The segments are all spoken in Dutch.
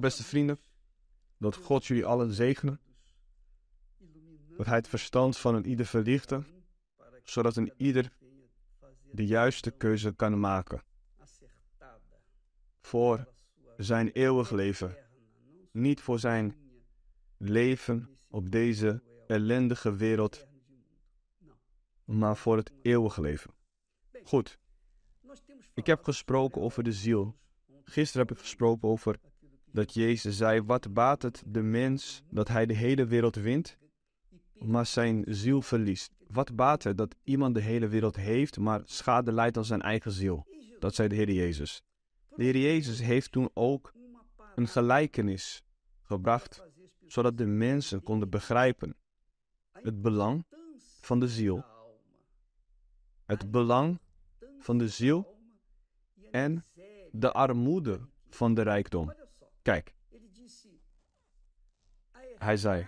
beste vrienden, dat God jullie allen zegenen. Dat Hij het verstand van een ieder verlichte, zodat een ieder de juiste keuze kan maken. Voor zijn eeuwig leven, niet voor zijn leven op deze ellendige wereld, maar voor het eeuwige leven. Goed, ik heb gesproken over de ziel. Gisteren heb ik gesproken over dat Jezus zei: Wat baat het de mens dat hij de hele wereld wint, maar zijn ziel verliest? Wat baat het dat iemand de hele wereld heeft, maar schade leidt aan zijn eigen ziel? Dat zei de Heer Jezus. De Heer Jezus heeft toen ook een gelijkenis gebracht, zodat de mensen konden begrijpen het belang van de ziel. Het belang van de ziel en de armoede van de rijkdom. Kijk, hij zei: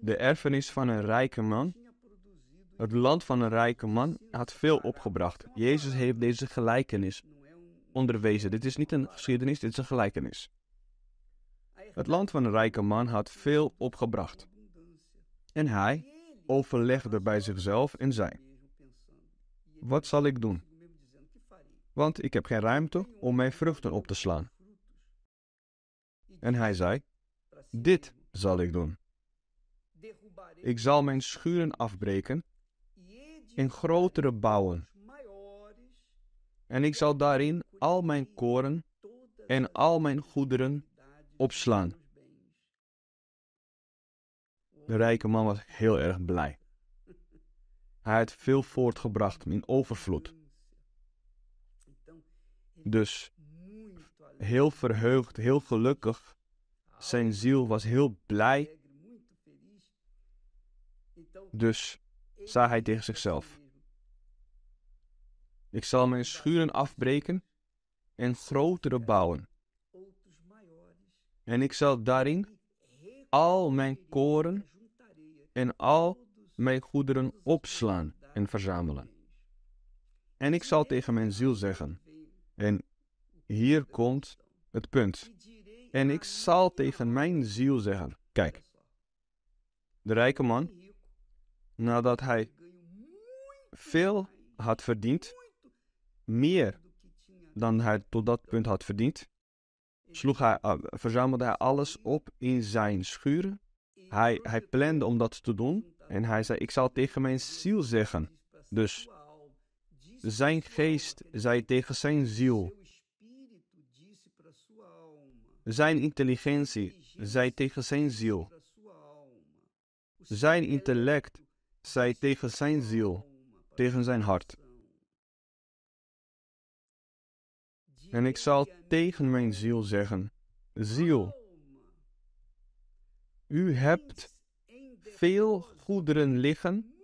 De erfenis van een rijke man, het land van een rijke man, had veel opgebracht. Jezus heeft deze gelijkenis onderwezen. Dit is niet een geschiedenis, dit is een gelijkenis. Het land van een rijke man had veel opgebracht. En hij overlegde bij zichzelf en zei: Wat zal ik doen? Want ik heb geen ruimte om mijn vruchten op te slaan. En hij zei, dit zal ik doen. Ik zal mijn schuren afbreken en grotere bouwen. En ik zal daarin al mijn koren en al mijn goederen opslaan. De rijke man was heel erg blij. Hij had veel voortgebracht in overvloed. Dus heel verheugd, heel gelukkig. Zijn ziel was heel blij. Dus zei hij tegen zichzelf: Ik zal mijn schuren afbreken en grotere bouwen. En ik zal daarin al mijn koren en al mijn goederen opslaan en verzamelen. En ik zal tegen mijn ziel zeggen: En hier komt het punt. En ik zal tegen mijn ziel zeggen: Kijk, de rijke man, nadat hij veel had verdiend, meer dan hij tot dat punt had verdiend, sloeg hij, eh, verzamelde hij alles op in zijn schuren. Hij, hij plande om dat te doen en hij zei: Ik zal tegen mijn ziel zeggen. Dus zijn geest zei tegen zijn ziel: zijn intelligentie zij tegen zijn ziel. Zijn intellect zij tegen zijn ziel, tegen zijn hart. En ik zal tegen mijn ziel zeggen: Ziel, u hebt veel goederen liggen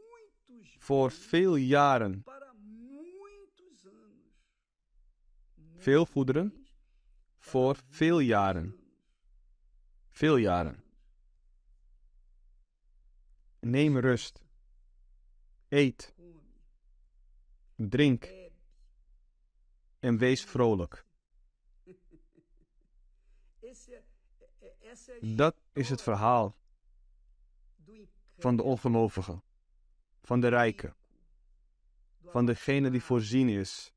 voor veel jaren. Veel goederen voor veel jaren. Veel jaren. Neem rust. Eet. Drink. En wees vrolijk. Dat is het verhaal van de ongelovigen, van de rijken, van degene die voorzien is,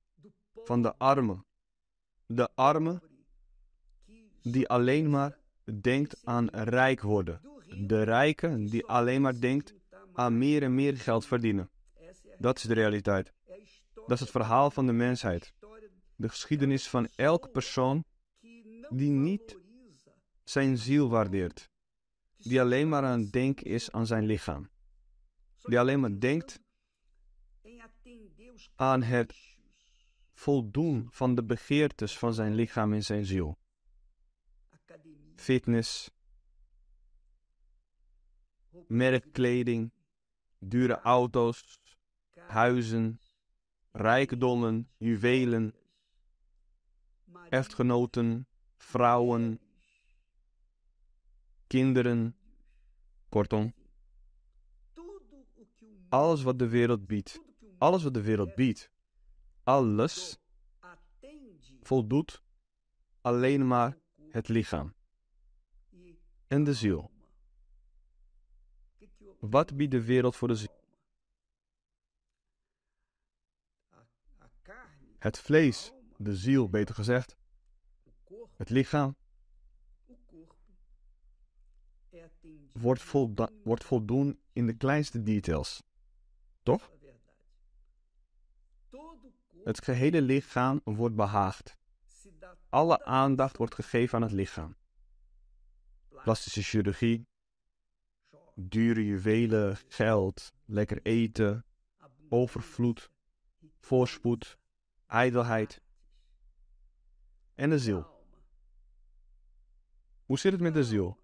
van de armen, de armen die alleen maar denkt aan rijk worden. De rijke die alleen maar denkt aan meer en meer geld verdienen. Dat is de realiteit. Dat is het verhaal van de mensheid. De geschiedenis van elke persoon die niet zijn ziel waardeert. Die alleen maar aan het denken is aan zijn lichaam. Die alleen maar denkt aan het voldoen van de begeertes van zijn lichaam en zijn ziel fitness, merkkleding, dure auto's, huizen, rijkdommen, juwelen, echtgenoten, vrouwen, kinderen, kortom. Alles wat de wereld biedt, alles wat de wereld biedt, alles voldoet alleen maar het lichaam en de ziel. Wat biedt de wereld voor de ziel? Het vlees, de ziel beter gezegd, het lichaam, wordt, volda- wordt voldoen in de kleinste details. Toch? Het gehele lichaam wordt behaagd. Alle aandacht wordt gegeven aan het lichaam plastische chirurgie, dure juwelen, geld, lekker eten, overvloed, voorspoed, ijdelheid en de ziel. Hoe zit het met de ziel?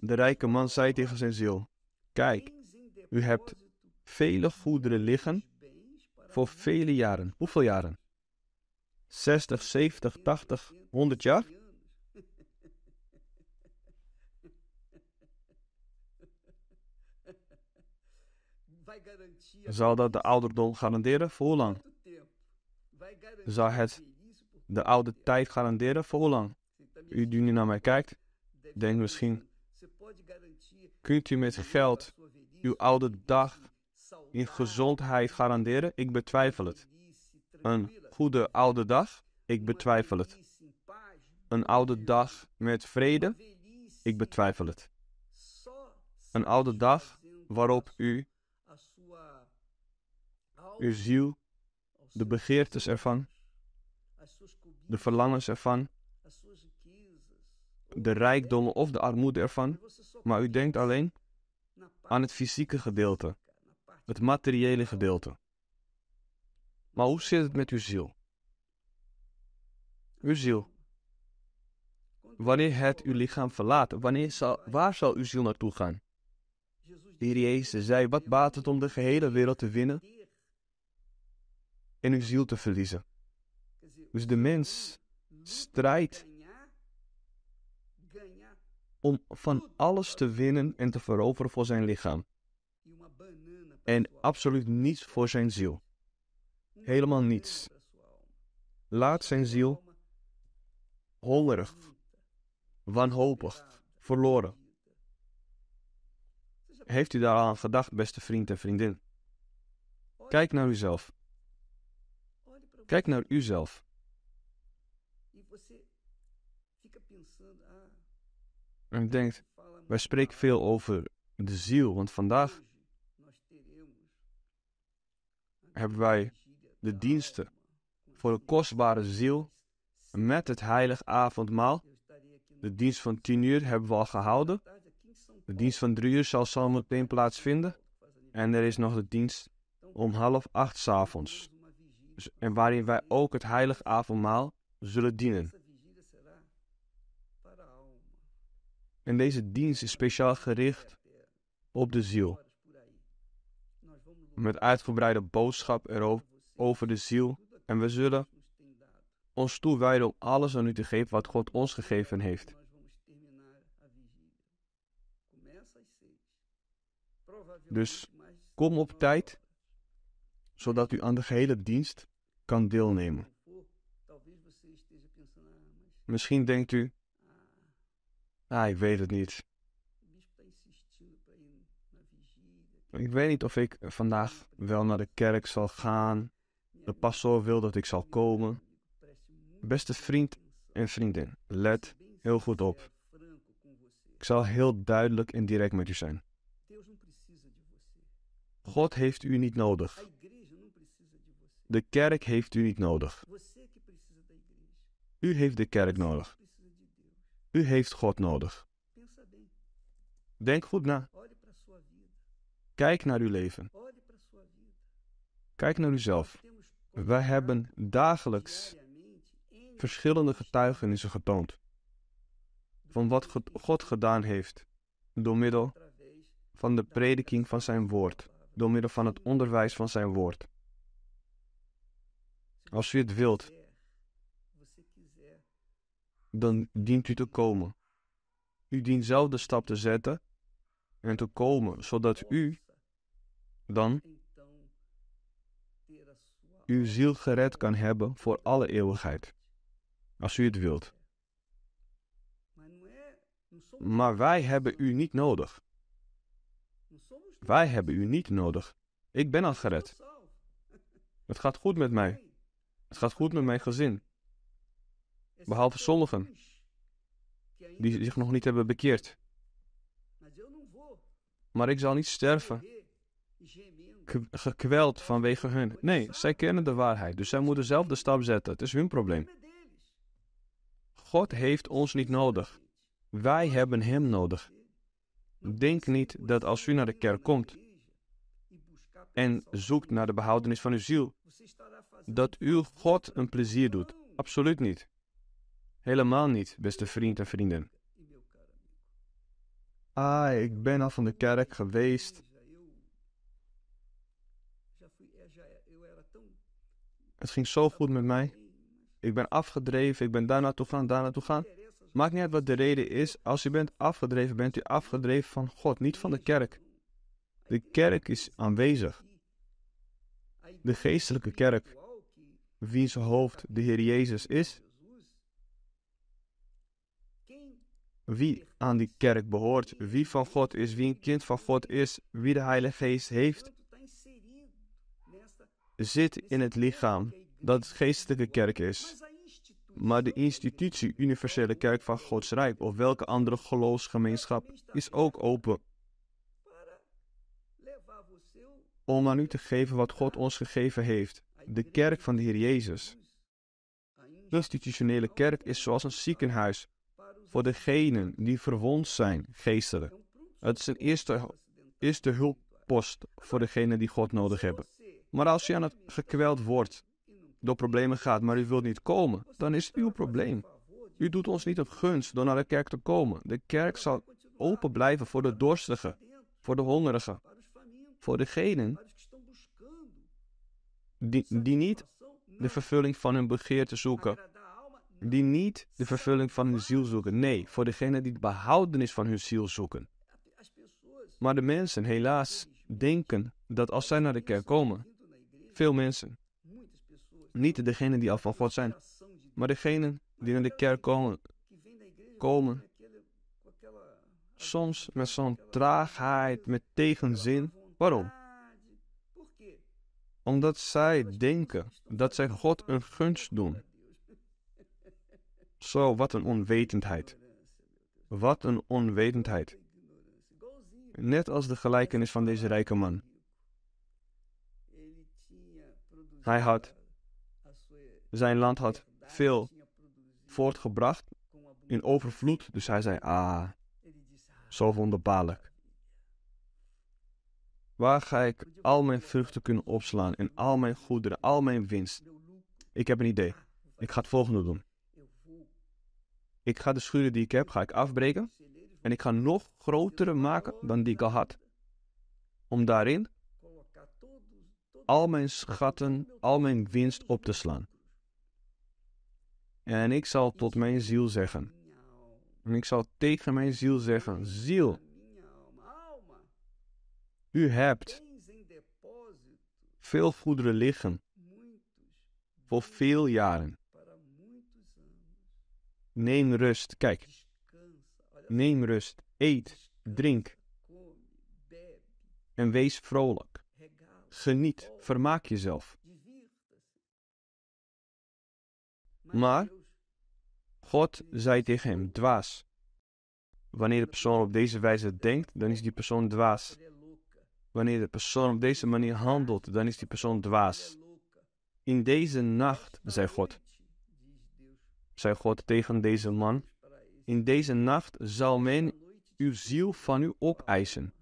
De rijke man zei tegen zijn ziel: Kijk, u hebt vele goederen liggen voor vele jaren. Hoeveel jaren? 60, 70, 80, 100 jaar? Zal dat de ouderdom garanderen? Voor hoe lang? Zal het de oude tijd garanderen? Voor hoe lang? U die nu naar mij kijkt, denkt misschien: kunt u met geld uw oude dag in gezondheid garanderen? Ik betwijfel het. Een goede oude dag? Ik betwijfel het. Een oude dag met vrede? Ik betwijfel het. Een oude dag waarop u uw ziel, de begeertes ervan, de verlangens ervan, de rijkdommen of de armoede ervan, maar u denkt alleen aan het fysieke gedeelte, het materiële gedeelte. Maar hoe zit het met uw ziel? Uw ziel. Wanneer het uw lichaam verlaat, wanneer zal, waar zal uw ziel naartoe gaan? De Heer Jezus zei, wat baat het om de gehele wereld te winnen en uw ziel te verliezen. Dus de mens strijdt om van alles te winnen en te veroveren voor zijn lichaam. En absoluut niets voor zijn ziel. Helemaal niets. Laat zijn ziel hongerig, wanhopig, verloren. Heeft u daar aan gedacht, beste vriend en vriendin? Kijk naar uzelf. Kijk naar uzelf. E ah, en denkt, wij spreken veel over de ziel, want vandaag hebben wij de diensten voor de kostbare ziel met het heilig avondmaal. De dienst van tien uur hebben we al gehouden. De dienst van drie uur zal zometeen um plaatsvinden. En er is nog de dienst om half acht s'avonds. Dus, en waarin wij ook het heilig avondmaal zullen dienen. En deze dienst is speciaal gericht op de ziel. Met uitgebreide boodschap erover over de ziel en we zullen ons toewijden om alles aan u te geven wat God ons gegeven heeft. Dus kom op tijd zodat u aan de gehele dienst kan deelnemen. Misschien denkt u, ah, ik weet het niet. Ik weet niet of ik vandaag wel naar de kerk zal gaan. De pastoor wil dat ik zal komen. Beste vriend en vriendin, let heel goed op. Ik zal heel duidelijk en direct met u zijn. God heeft u niet nodig. De kerk heeft u niet nodig. U heeft de kerk nodig. U heeft God nodig. Denk goed na. Kijk naar uw leven. Kijk naar uzelf. Wij hebben dagelijks verschillende getuigenissen getoond van wat God gedaan heeft door middel van de prediking van zijn woord, door middel van het onderwijs van zijn woord. Als u het wilt, dan dient u te komen. U dient zelf de stap te zetten en te komen, zodat u dan uw ziel gered kan hebben voor alle eeuwigheid. Als u het wilt. Maar wij hebben u niet nodig. Wij hebben u niet nodig. Ik ben al gered. Het gaat goed met mij. Het gaat goed met mijn gezin. Behalve sommigen die zich nog niet hebben bekeerd. Maar ik zal niet sterven, gekweld vanwege hun. Nee, zij kennen de waarheid, dus zij moeten zelf de stap zetten. Het is hun probleem. God heeft ons niet nodig. Wij hebben Hem nodig. Denk niet dat als u naar de kerk komt en zoekt naar de behoudenis van uw ziel, dat uw God een plezier doet. Absoluut niet. Helemaal niet, beste vriend en vrienden. Ah, ik ben al van de kerk geweest. Het ging zo goed met mij. Ik ben afgedreven, ik ben daar naartoe gaan, daar naartoe gaan. Maakt niet uit wat de reden is. Als u bent afgedreven, bent u afgedreven van God, niet van de kerk. De kerk is aanwezig. De geestelijke kerk wiens hoofd de Heer Jezus is, wie aan die kerk behoort, wie van God is, wie een kind van God is, wie de Heilige Geest heeft, zit in het lichaam dat het geestelijke kerk is. Maar de institutie Universele Kerk van Gods Rijk of welke andere geloofsgemeenschap is ook open. Om aan u te geven wat God ons gegeven heeft de kerk van de Heer Jezus. De Institutionele kerk is zoals een ziekenhuis voor degenen die verwond zijn, geestelijk. Het is een eerste, eerste hulppost voor degenen die God nodig hebben. Maar als u aan het gekweld wordt, door problemen gaat, maar u wilt niet komen, dan is het uw probleem. U doet ons niet op gunst door naar de kerk te komen. De kerk zal open blijven voor de dorstigen, voor de hongerigen, voor degenen die, niet de vervulling van hun begeerte zoeken, die niet de vervulling van hun ziel zoeken. Nee, voor degenen die de behoudenis van hun ziel zoeken. Maar de mensen, helaas, denken dat als zij naar de kerk komen, veel mensen, niet degenen die af van God zijn, maar degenen die naar de kerk komen, komen soms met zo'n traagheid, met tegenzin. Waarom? omdat zij denken dat zij God een gunst doen. Zo, wat een onwetendheid. Wat een onwetendheid. Net als de gelijkenis van deze rijke man. Hij had, zijn land had veel voortgebracht in overvloed. Dus hij zei, ah, zo wonderbaarlijk. Waar ga ik al mijn vruchten kunnen opslaan en al mijn goederen, al mijn winst? Ik heb een idee. Ik ga het volgende doen. Ik ga de schuren die ik heb, ga ik afbreken. En ik ga nog grotere maken dan die ik al had. Om daarin al mijn schatten, al mijn winst op te slaan. En ik zal tot mijn ziel zeggen. En ik zal tegen mijn ziel zeggen: Ziel, u hebt veel goederen liggen voor veel jaren. Neem rust, kijk. Neem rust, eet, drink en wees vrolijk. Geniet, vermaak jezelf. Maar God zei tegen hem, dwaas. Wanneer de persoon op deze wijze denkt, dan is die persoon dwaas. Wanneer de persoon op deze manier handelt, dan is die persoon dwaas. In deze nacht, zei God, zei God tegen deze man, in deze nacht zal men uw ziel van u opeisen.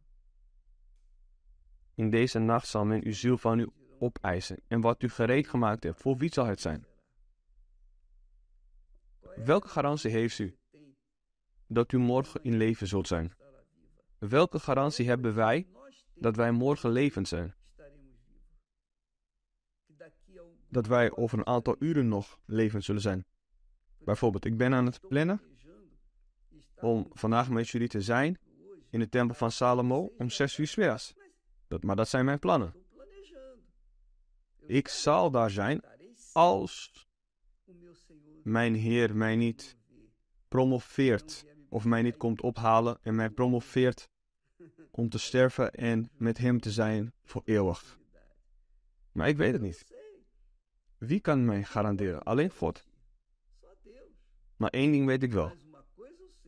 In deze nacht zal men uw ziel van u opeisen. En wat u gereed gemaakt hebt, voor wie zal het zijn? Welke garantie heeft u dat u morgen in leven zult zijn? Welke garantie hebben wij dat wij morgen levend zijn. Dat wij over een aantal uren nog levend zullen zijn. Bijvoorbeeld, ik ben aan het plannen om vandaag met jullie te zijn in de tempel van Salomo om zes uur middags. Dat, maar dat zijn mijn plannen. Ik zal daar zijn als mijn Heer mij niet promoveert of mij niet komt ophalen en mij promoveert om te sterven en met Hem te zijn voor eeuwig. Maar ik weet het niet. Wie kan mij garanderen? Alleen God. Maar één ding weet ik wel: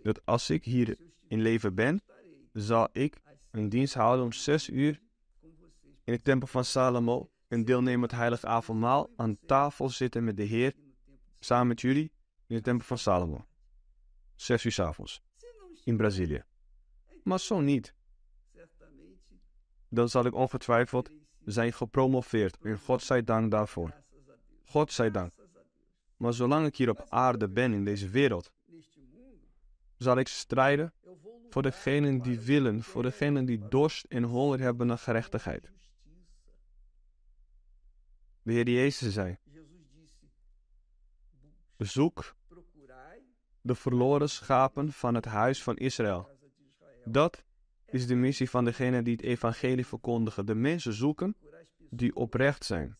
dat als ik hier in leven ben, zal ik een dienst houden om zes uur in de tempel van Salomo en deelnemen het heilige avondmaal aan tafel zitten met de Heer, samen met jullie in de tempel van Salomo. Zes uur s avonds in Brazilië. Maar zo niet dan zal ik ongetwijfeld zijn gepromoveerd. En God zij dank daarvoor. God zij dank. Maar zolang ik hier op aarde ben, in deze wereld, zal ik strijden voor degenen die willen, voor degenen die dorst en honger hebben naar gerechtigheid. De Heer Jezus zei: Zoek de verloren schapen van het huis van Israël. Dat is de missie van degene die het evangelie verkondigen. De mensen zoeken die oprecht zijn,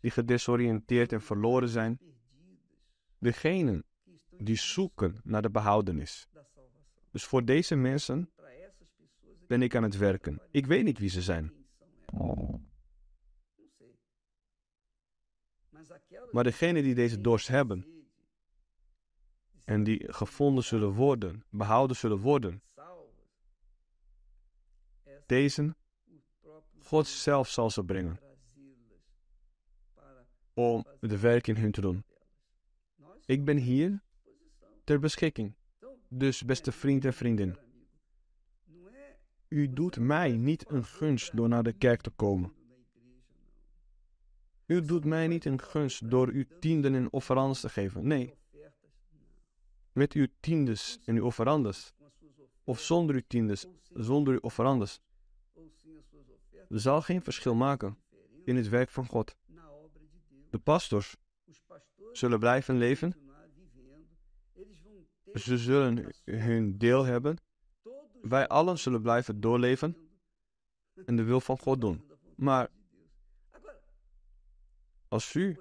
die gedesoriënteerd en verloren zijn. Degenen die zoeken naar de behoudenis. Dus voor deze mensen ben ik aan het werken. Ik weet niet wie ze zijn. Maar degenen die deze dorst hebben en die gevonden zullen worden, behouden zullen worden, deze, God zelf zal ze brengen om de werk in hun te doen. Ik ben hier ter beschikking. Dus beste vriend en vriendin, u doet mij niet een gunst door naar de kerk te komen. U doet mij niet een gunst door uw tienden en offerandes te geven. Nee. Met uw tiendes en uw offerandes. Of zonder uw tiendes, zonder uw offerandes zal geen verschil maken in het werk van God. De pastors zullen blijven leven. Ze zullen hun deel hebben. Wij allen zullen blijven doorleven en de wil van God doen. Maar als u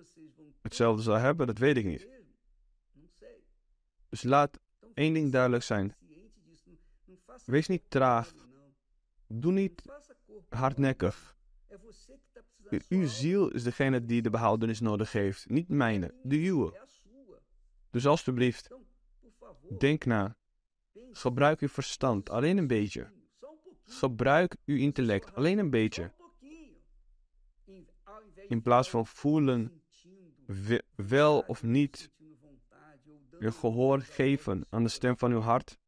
hetzelfde zal hebben, dat weet ik niet. Dus laat één ding duidelijk zijn. Wees niet traag. Doe niet hardnekkig. Uw ziel is degene die de behoudenis nodig heeft, niet mijne, de uwe. Dus alstublieft, denk na. Gebruik uw verstand, alleen een beetje. Gebruik uw intellect, alleen een beetje. In plaats van voelen, wel of niet, uw gehoor geven aan de stem van uw hart.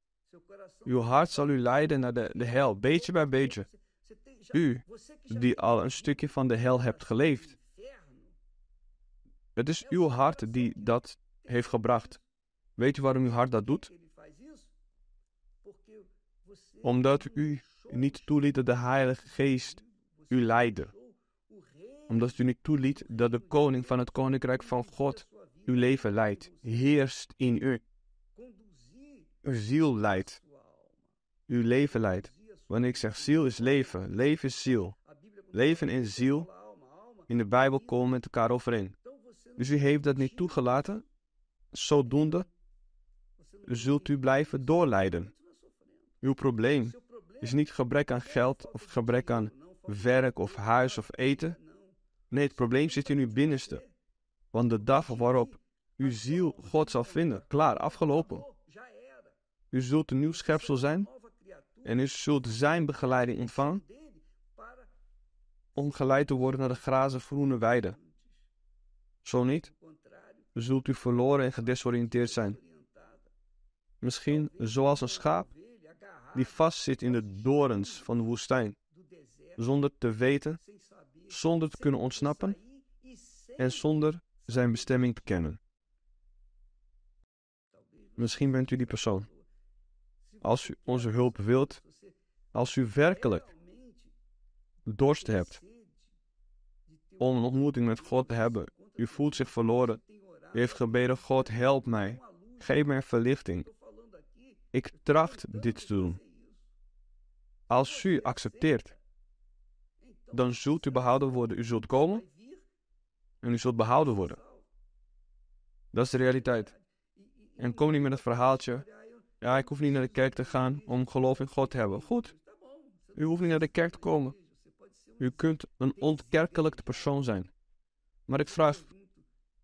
Uw hart zal u leiden naar de, de hel, beetje bij beetje. U, die al een stukje van de hel hebt geleefd. Het is uw hart die dat heeft gebracht. Weet u waarom uw hart dat doet? Omdat u niet toeliet dat de Heilige Geest u leidde. Omdat u niet toeliet dat de koning van het koninkrijk van God uw leven leidt, heerst in u. Uw ziel leidt, uw leven leidt. Wanneer ik zeg ziel is leven, leven is ziel. Leven en ziel in de Bijbel komen met elkaar overeen. Dus u heeft dat niet toegelaten. Zodoende zult u blijven doorleiden. Uw probleem is niet gebrek aan geld of gebrek aan werk of huis of eten. Nee, het probleem zit in uw binnenste. Want de dag waarop uw ziel God zal vinden, klaar, afgelopen. U zult een nieuw schepsel zijn en u zult zijn begeleiding ontvangen om geleid te worden naar de grazen groene weide. Zo niet, zult u verloren en gedesoriënteerd zijn. Misschien zoals een schaap die vastzit in de dorens van de woestijn, zonder te weten, zonder te kunnen ontsnappen en zonder zijn bestemming te kennen. Misschien bent u die persoon als u onze hulp wilt, als u werkelijk dorst hebt om een ontmoeting met God te hebben, u voelt zich verloren, u heeft gebeden, God help mij, geef mij verlichting. Ik tracht dit te doen. Als u accepteert, dan zult u behouden worden. U zult komen en u zult behouden worden. Dat is de realiteit. En kom niet met het verhaaltje ja, ik hoef niet naar de kerk te gaan om geloof in God te hebben. Goed, u hoeft niet naar de kerk te komen. U kunt een ontkerkelijk persoon zijn. Maar ik vraag,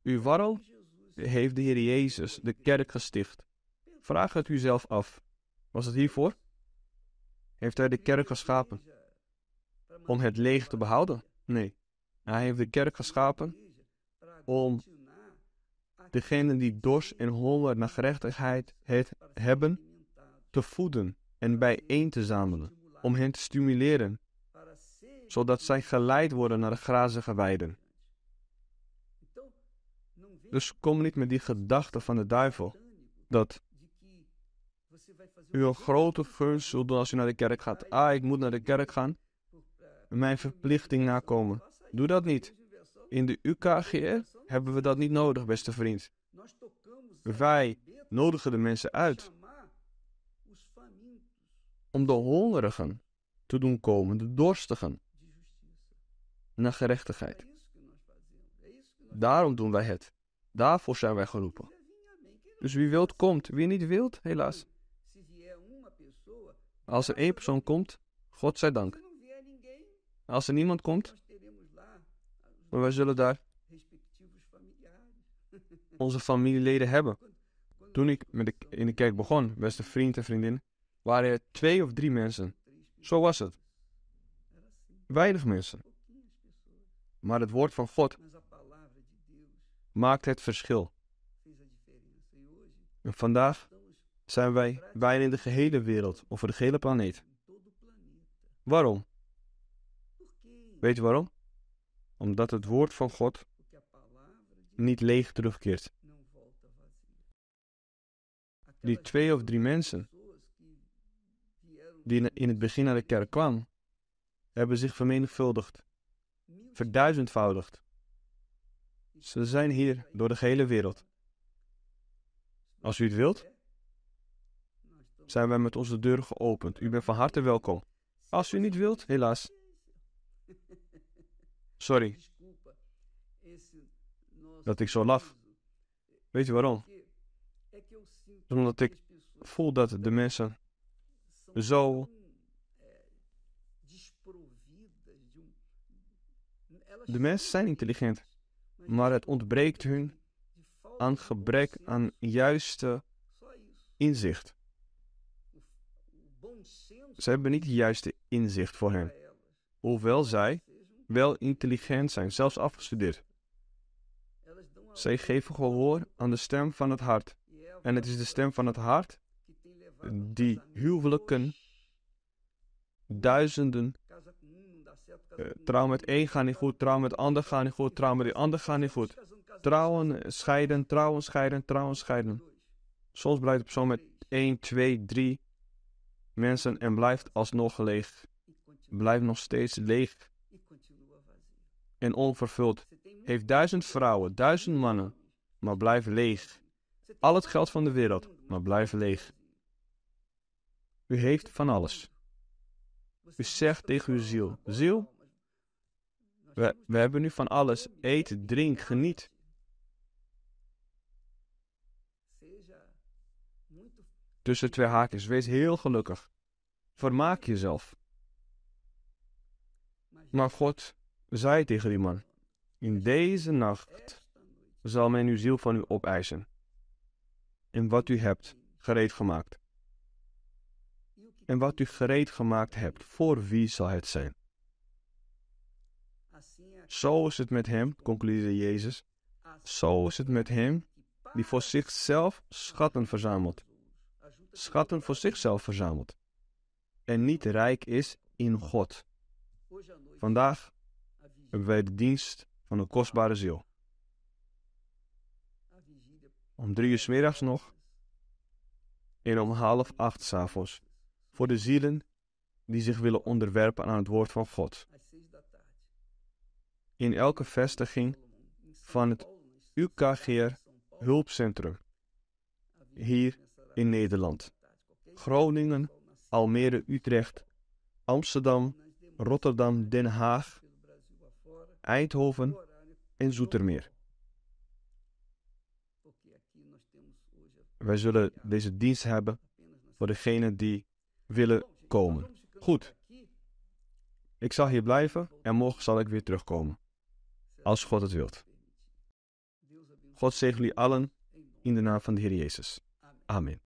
u waarom heeft de Heer Jezus de kerk gesticht? Vraag het uzelf af. Was het hiervoor? Heeft hij de kerk geschapen? Om het leeg te behouden? Nee. Hij heeft de kerk geschapen om degenen die dorst en honger naar gerechtigheid het hebben, te voeden en bijeen te zamelen, om hen te stimuleren, zodat zij geleid worden naar de grazige weiden. Dus kom niet met die gedachte van de duivel dat u een grote gunst zult doen als u naar de kerk gaat. Ah, ik moet naar de kerk gaan. Mijn verplichting nakomen. Doe dat niet. In de UKGR e hebben we dat niet nodig, beste vriend. Wij nodigen de mensen uit om de hongerigen te doen komen, de dorstigen, naar gerechtigheid. Daarom doen wij het. Daarvoor zijn wij geroepen. Dus wie wilt komt, wie niet wilt, helaas. Als er één persoon komt, God zij dank. Als er niemand komt, maar wij zullen daar onze familieleden hebben. Toen ik met in de kerk begon, beste vriend en vriendin, waren er twee of drie mensen. Zo was het. Weinig mensen. Maar het woord van God maakt het verschil. vandaag zijn wij bijna in de gehele wereld, over de gehele planeet. Waarom? Weet je waarom? omdat het woord van God niet leeg terugkeert. Die twee of drie mensen die in het begin naar de kerk kwamen, hebben zich vermenigvuldigd, verduizendvoudigd. Ze zijn hier door de gehele wereld. Als u het wilt, zijn wij met onze deuren geopend. U bent van harte welkom. Als u niet wilt, helaas. Sorry dat ik zo laf. Weet je waarom? Omdat ik voel dat de mensen zo. De mensen zijn intelligent, maar het ontbreekt hun aan gebrek aan juiste inzicht. Ze hebben niet het juiste inzicht voor hen, hoewel zij wel intelligent zijn, zelfs afgestudeerd. Zij geven gehoor aan de stem van het hart. En het is de stem van het hart die huwelijken, duizenden, trouwen eh, trouw met één gaat niet goed, trouw met ander gaan niet goed, trouw met die ander gaat niet goed. Trouwen, scheiden, trouwen, scheiden, trouwen, scheiden. Soms blijft de persoon met 1, 2, 3 mensen en blijft alsnog leeg. Blijft nog steeds leeg en onvervuld. Heeft duizend vrouwen, duizend mannen, maar blijft leeg. Al het geld van de wereld, maar blijft leeg. U heeft van alles. U zegt tegen uw ziel: Ziel, we, we hebben nu van alles. Eet, drink, geniet. Tussen twee haakjes, wees heel gelukkig. Vermaak jezelf. Maar God zei tegen die man: In deze nacht zal men uw ziel van u opeisen. En wat u hebt gereed gemaakt. En wat u gereed gemaakt hebt, voor wie zal het zijn? Zo is het met hem, concludeerde Jezus. Zo is het met hem die voor zichzelf schatten verzamelt. Schatten voor zichzelf verzamelt. En niet rijk is in God. Vandaag hebben wij de dienst van een kostbare ziel. Om drie uur s middags nog en om half acht s avonds voor de zielen die zich willen onderwerpen aan het woord van God. In elke vestiging van het UKGR Hulpcentrum hier in Nederland. Groningen, Almere, Utrecht, Amsterdam, Rotterdam, Den Haag, Eindhoven en Zoetermeer. Wij zullen deze dienst hebben voor degenen die willen komen. Goed. Ik zal hier blijven en morgen zal ik weer terugkomen. Als God het wilt. God zegen jullie allen in de naam van de Heer Jezus. Amen.